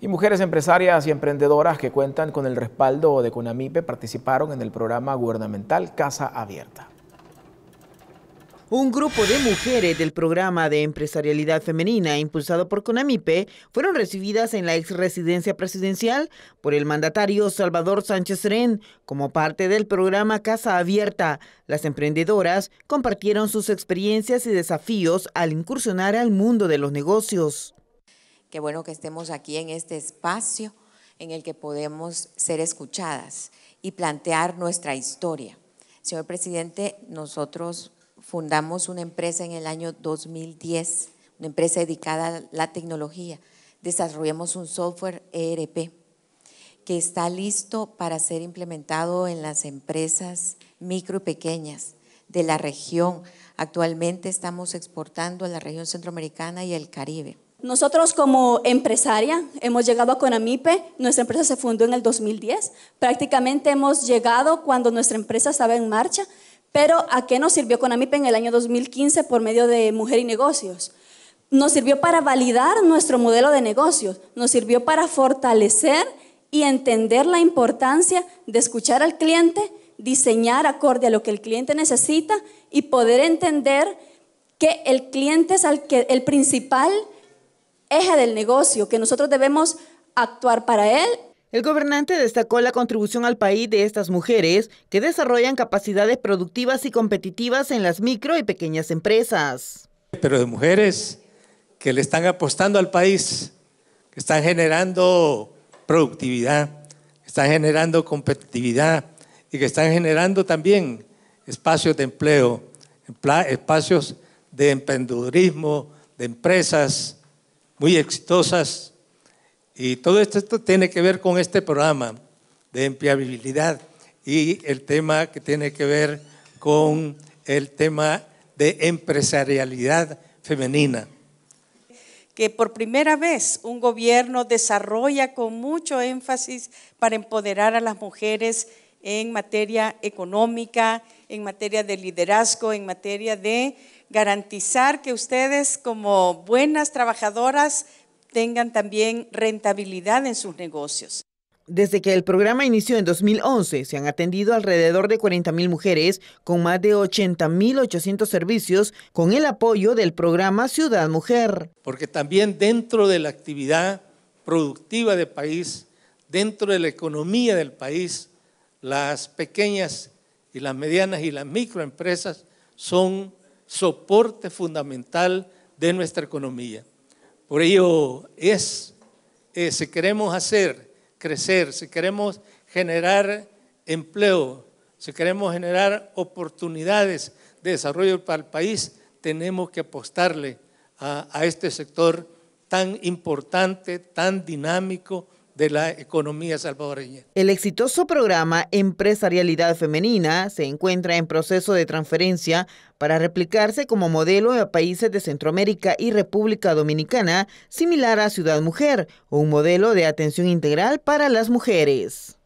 Y mujeres empresarias y emprendedoras que cuentan con el respaldo de CONAMIPE participaron en el programa gubernamental Casa Abierta. Un grupo de mujeres del programa de empresarialidad femenina impulsado por CONAMIPE fueron recibidas en la ex residencia presidencial por el mandatario Salvador Sánchez Ren. como parte del programa Casa Abierta. Las emprendedoras compartieron sus experiencias y desafíos al incursionar al mundo de los negocios. Qué bueno que estemos aquí en este espacio en el que podemos ser escuchadas y plantear nuestra historia. Señor presidente, nosotros fundamos una empresa en el año 2010, una empresa dedicada a la tecnología. Desarrollamos un software ERP que está listo para ser implementado en las empresas micro y pequeñas de la región. Actualmente estamos exportando a la región centroamericana y el Caribe. Nosotros como empresaria hemos llegado a Conamipe, nuestra empresa se fundó en el 2010, prácticamente hemos llegado cuando nuestra empresa estaba en marcha, pero ¿a qué nos sirvió Conamipe en el año 2015 por medio de Mujer y Negocios? Nos sirvió para validar nuestro modelo de negocios, nos sirvió para fortalecer y entender la importancia de escuchar al cliente, diseñar acorde a lo que el cliente necesita y poder entender que el cliente es el principal eje del negocio, que nosotros debemos actuar para él. El gobernante destacó la contribución al país de estas mujeres que desarrollan capacidades productivas y competitivas en las micro y pequeñas empresas. Pero de mujeres que le están apostando al país, que están generando productividad, que están generando competitividad y que están generando también espacios de empleo, espacios de emprendedurismo, de empresas, muy exitosas. Y todo esto, tiene que ver con este programa de empleabilidad y el tema que tiene que ver con el tema de empresarialidad femenina. Que por primera vez un gobierno desarrolla con mucho énfasis para empoderar a las mujeres en materia económica, en materia de liderazgo, en materia de garantizar que ustedes como buenas trabajadoras tengan también rentabilidad en sus negocios. Desde que el programa inició en 2011, se han atendido alrededor de 40.000 mujeres con más de 80.800 servicios con el apoyo del programa Ciudad Mujer. Porque también dentro de la actividad productiva del país, dentro de la economía del país, las pequeñas y las medianas y las microempresas son soporte fundamental de nuestra economía. Por ello es, eh, si queremos hacer crecer, si queremos generar empleo, si queremos generar oportunidades de desarrollo para el país, tenemos que apostarle a este sector tan importante, tan dinámico, de la economía salvadoreña. El exitoso programa Empresarialidad Femenina se encuentra en proceso de transferencia para replicarse como modelo a países de Centroamérica y República Dominicana, similar a Ciudad Mujer, un modelo de atención integral para las mujeres.